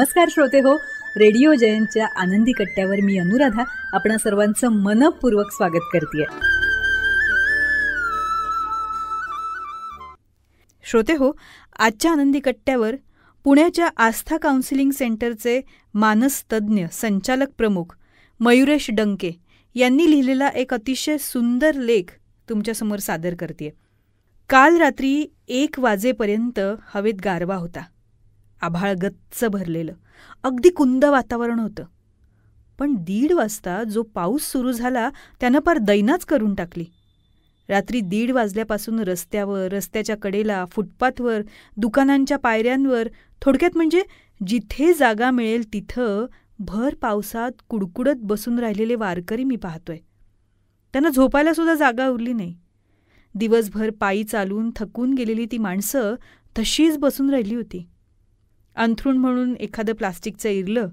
नमस्कार श्रोते हो रेडिओ जयंतच्या आनंदी कट्ट्यावर मी अनुराधा आपणा सर्वांचं मनपूर्वक स्वागत करते श्रोते हो आजच्या आनंदी कट्ट्यावर पुण्याच्या आस्था काउन्सिलिंग सेंटरचे मानस तज्ज्ञ संचालक प्रमुख मयुरेश डंके यांनी लिहिलेला एक अतिशय सुंदर लेख तुमच्यासमोर सादर करते काल रात्री एक वाजेपर्यंत हवेत गारवा होता आभाळ गच्च भरलेलं अगदी कुंद वातावरण होतं पण दीड वाजता जो पाऊस सुरू झाला त्यानं फार दैनाच करून टाकली रात्री दीड वाजल्यापासून रस्त्यावर रस्त्याच्या कडेला फुटपाथवर दुकानांच्या पायऱ्यांवर थोडक्यात म्हणजे जिथे जागा मिळेल तिथं भर पावसात कुडकुडत बसून राहिलेले वारकरी मी पाहतोय त्यांना झोपायला सुद्धा जागा उरली नाही दिवसभर पायी चालून थकून गेलेली ती माणसं तशीच बसून राहिली होती अंथरूण म्हणून एखादं प्लास्टिकचं इरलं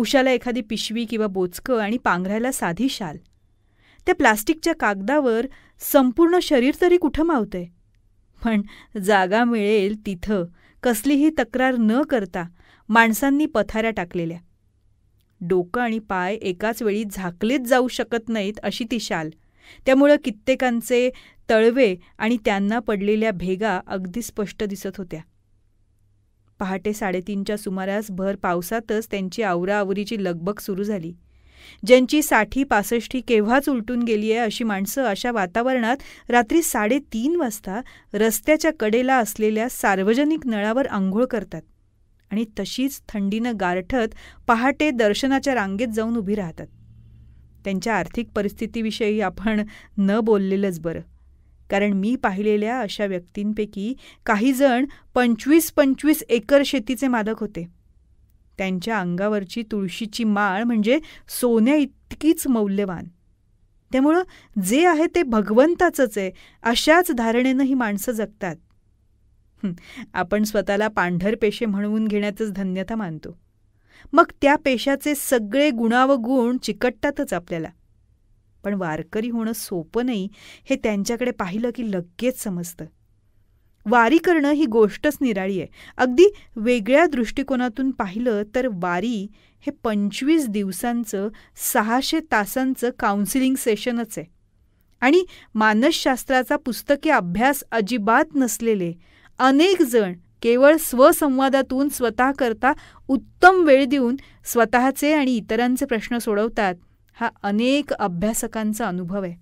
उशाला एखादी पिशवी किंवा बोचकं आणि पांघरायला साधी शाल त्या प्लास्टिकच्या कागदावर संपूर्ण शरीर तरी कुठं मावतंय पण जागा मिळेल तिथं कसलीही तक्रार न करता माणसांनी पथाऱ्या टाकलेल्या डोकं आणि पाय एकाच वेळी झाकलेच जाऊ शकत नाहीत अशी ती शाल त्यामुळं कित्येकांचे तळवे आणि त्यांना पडलेल्या भेगा अगदी स्पष्ट दिसत होत्या पहाटे साडेतीनच्या सुमारास भर पावसातच त्यांची आवराआवरीची लगबग सुरू झाली ज्यांची साठी पासष्टी केव्हाच उलटून गेली आहे अशी माणसं अशा वातावरणात रात्री साडेतीन वाजता रस्त्याच्या कडेला असलेल्या सार्वजनिक नळावर आंघोळ करतात आणि तशीच थंडीनं गारठत पहाटे दर्शनाच्या रांगेत जाऊन उभी राहतात त्यांच्या आर्थिक परिस्थितीविषयी आपण न बोललेलंच बरं कारण मी पाहिलेल्या अशा व्यक्तींपैकी काहीजण पंचवीस पंचवीस एकर शेतीचे मालक होते त्यांच्या अंगावरची तुळशीची माळ म्हणजे सोन्या इतकीच मौल्यवान त्यामुळं जे आहे ते भगवंताचंच आहे अशाच धारणेनं ही माणसं जगतात आपण स्वतःला पांढर पेशे म्हणवून घेण्याचंच धन्यता मानतो मग त्या पेशाचे सगळे गुणावगुण चिकटतातच आपल्याला पण वारकरी होणं सोपं नाही हे त्यांच्याकडे पाहिलं की लगेच समजतं वारी करणं ही गोष्टच निराळी आहे अगदी वेगळ्या दृष्टिकोनातून पाहिलं तर वारी हे पंचवीस दिवसांचं सहाशे तासांचं काउन्सिलिंग सेशनच आहे आणि मानसशास्त्राचा पुस्तकी अभ्यास अजिबात नसलेले अनेक जण केवळ स्वसंवादातून स्वतःकरता उत्तम वेळ देऊन स्वतःचे आणि इतरांचे प्रश्न सोडवतात हा अनेक अभ्यासकांचा अनुभव आहे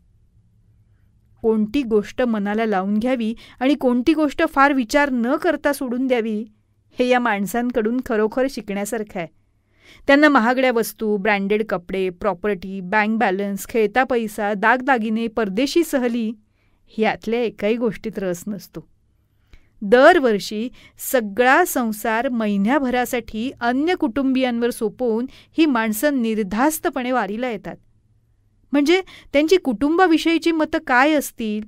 कोणती गोष्ट मनाला लावून घ्यावी आणि कोणती गोष्ट फार विचार न करता सोडून द्यावी हे या माणसांकडून खरोखर शिकण्यासारखं आहे त्यांना महागड्या वस्तू ब्रँडेड कपडे प्रॉपर्टी बँक बॅलन्स खेळता पैसा दागदागिने परदेशी सहली ह्यातल्या एकाही गोष्टीत रस नसतो दरवर्षी सगळा संसार महिन्याभरासाठी अन्य कुटुंबियांवर सोपवून ही माणसं निर्धास्तपणे वारीला येतात म्हणजे त्यांची कुटुंबाविषयीची मतं काय असतील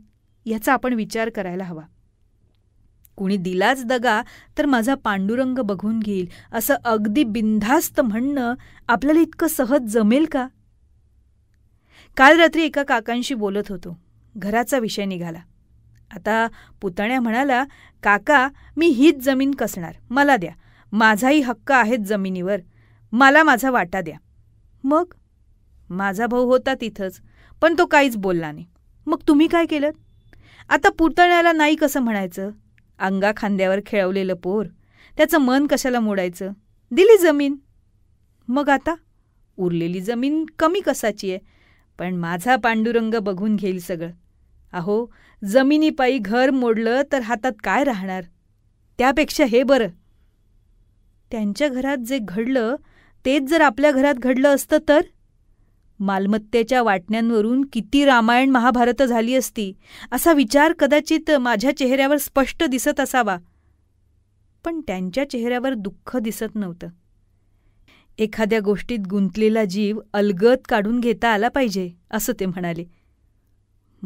याचा आपण विचार करायला हवा कुणी दिलाच दगा तर माझा पांडुरंग बघून घेईल असं अगदी बिनधास्त म्हणणं आपल्याला इतकं सहज जमेल का काल रात्री एका काकांशी बोलत होतो घराचा विषय निघाला आता पुतण्या म्हणाला काका मी हीच जमीन कसणार मला द्या माझाही हक्क आहेत जमिनीवर मला माझा वाटा द्या मग माझा भाऊ होता तिथंच पण तो काहीच बोलला नाही मग तुम्ही काय केलं आता पुतण्याला नाही कसं म्हणायचं अंगा खांद्यावर खेळवलेलं पोर त्याचं मन कशाला मोडायचं दिली जमीन मग आता उरलेली जमीन कमी कसाची आहे पण माझा पांडुरंग बघून घेईल सगळं अहो जमिनीपायी घर मोडलं तर हातात काय राहणार त्यापेक्षा हे बरं त्यांच्या घरात जे घडलं तेच जर आपल्या घरात घडलं असतं तर मालमत्तेच्या वाटण्यांवरून किती रामायण महाभारत झाली असती असा विचार कदाचित माझ्या चेहऱ्यावर स्पष्ट दिसत असावा पण त्यांच्या चेहऱ्यावर दुःख दिसत नव्हतं एखाद्या गोष्टीत गुंतलेला जीव अलगत काढून घेता आला पाहिजे असं ते म्हणाले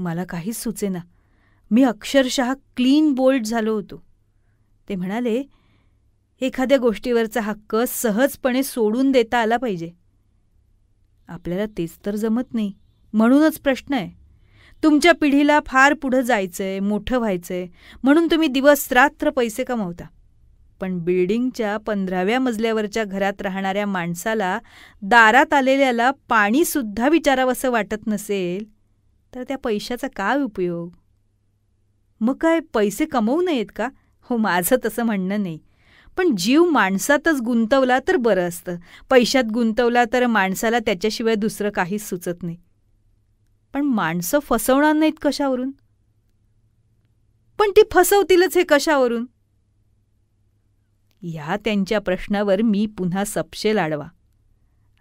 मला काहीच सुचेना मी अक्षरशः क्लीन बोल्ड झालो होतो ते म्हणाले एखाद्या गोष्टीवरचा हक्क सहजपणे सोडून देता आला पाहिजे आपल्याला तेच तर जमत नाही म्हणूनच प्रश्न आहे तुमच्या पिढीला फार पुढं जायचंय मोठं व्हायचंय म्हणून तुम्ही दिवस रात्र पैसे कमावता पण बिल्डिंगच्या पंधराव्या मजल्यावरच्या घरात राहणाऱ्या माणसाला दारात आलेल्याला पाणीसुद्धा असं वाटत नसेल तर त्या पैशाचा काय उपयोग मग काय पैसे कमवू नयेत का हो माझं तसं म्हणणं नाही पण जीव माणसातच गुंतवला तर बरं असतं पैशात गुंतवला तर माणसाला त्याच्याशिवाय दुसरं काहीच सुचत नाही पण माणसं फसवणार नाहीत कशावरून पण ती फसवतीलच हे कशावरून या त्यांच्या प्रश्नावर मी पुन्हा सपशेल आडवा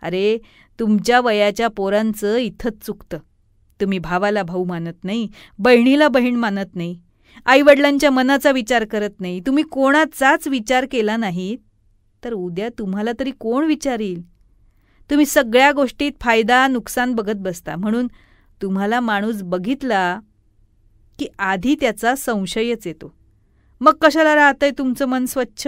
अरे तुमच्या वयाच्या पोरांचं इथंच चुकतं तुम्ही भावाला भाऊ मानत नाही बहिणीला बहीण मानत नाही आईवडिलांच्या मनाचा विचार करत नाही तुम्ही कोणाचाच विचार केला नाही तर उद्या तुम्हाला तरी कोण विचारील तुम्ही सगळ्या गोष्टीत फायदा नुकसान बघत बसता म्हणून तुम्हाला माणूस बघितला की आधी त्याचा संशयच येतो मग कशाला राहतंय तुमचं मन स्वच्छ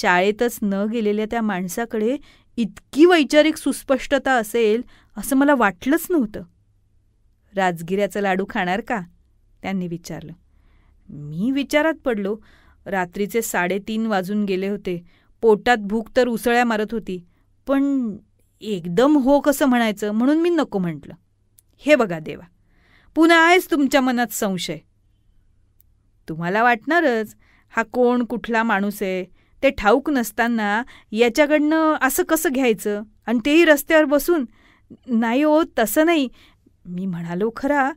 शाळेतच न गेलेल्या त्या माणसाकडे इतकी वैचारिक सुस्पष्टता असेल असं मला वाटलंच नव्हतं राजगिऱ्याचं लाडू खाणार का त्यांनी विचारलं मी विचारात पडलो रात्रीचे साडेतीन वाजून गेले होते पोटात भूक तर उसळ्या मारत होती पण एकदम हो कसं म्हणायचं म्हणून मी नको म्हटलं हे बघा देवा पुन्हा आहेच तुमच्या मनात संशय तुम्हाला वाटणारच हा कोण कुठला माणूस आहे ते ठाऊक नसताना याच्याकडनं असं कसं घ्यायचं आणि तेही रस्त्यावर बसून नाही हो तसं नाही मी म्हणालो खरा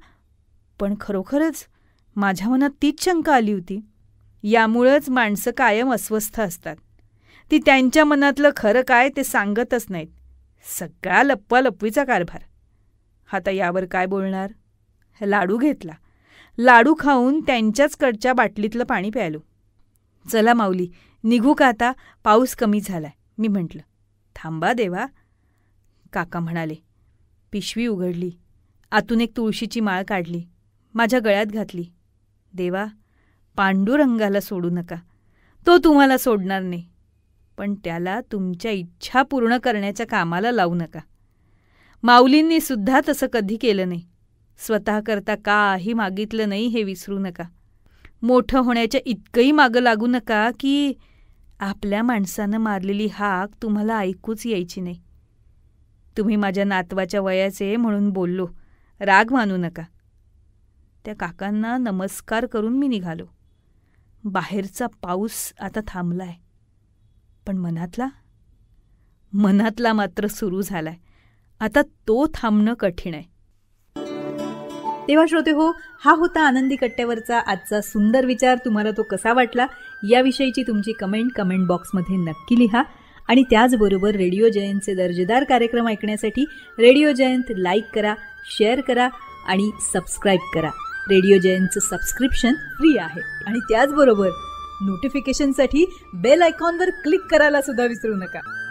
पण खरोखरच माझ्या मनात तीच शंका आली होती यामुळंच माणसं कायम अस्वस्थ असतात ती त्यांच्या मनातलं खरं काय ते सांगतच नाहीत सगळा लप्पीचा कारभार आता यावर काय बोलणार लाडू घेतला लाडू खाऊन त्यांच्याच कडच्या बाटलीतलं पाणी प्यायलो चला माऊली निघू का आता पाऊस कमी झालाय मी म्हटलं थांबा देवा काका म्हणाले पिशवी उघडली आतून एक तुळशीची माळ काढली माझ्या गळ्यात घातली देवा पांडुरंगाला सोडू नका तो तुम्हाला सोडणार नाही पण त्याला तुमच्या इच्छा पूर्ण करण्याच्या कामाला लावू नका माऊलींनी सुद्धा तसं कधी केलं नाही स्वतःकरता काही मागितलं नाही हे विसरू नका मोठं होण्याच्या इतकंही मागं लागू नका की आपल्या माणसानं मारलेली हाक तुम्हाला ऐकूच यायची नाही तुम्ही माझ्या नातवाच्या वयाचे म्हणून बोललो राग मानू नका त्या काकांना नमस्कार करून मी निघालो बाहेरचा पाऊस आता थांबलाय पण मनातला मनातला मात्र सुरू झालाय आता तो थांबणं कठीण आहे तेव्हा श्रोते हो हा होता आनंदी कट्ट्यावरचा आजचा सुंदर विचार तुम्हाला तो कसा वाटला याविषयीची तुमची कमेंट कमेंट बॉक्समध्ये नक्की लिहा आणि त्याचबरोबर रेडिओ जयंतचे दर्जेदार कार्यक्रम ऐकण्यासाठी रेडिओ जयंत लाईक करा शेअर करा आणि सबस्क्राईब करा रेडिओ जयंतचं सबस्क्रिप्शन फ्री आहे आणि त्याचबरोबर नोटिफिकेशनसाठी बेल आयकॉनवर क्लिक करायला सुद्धा विसरू नका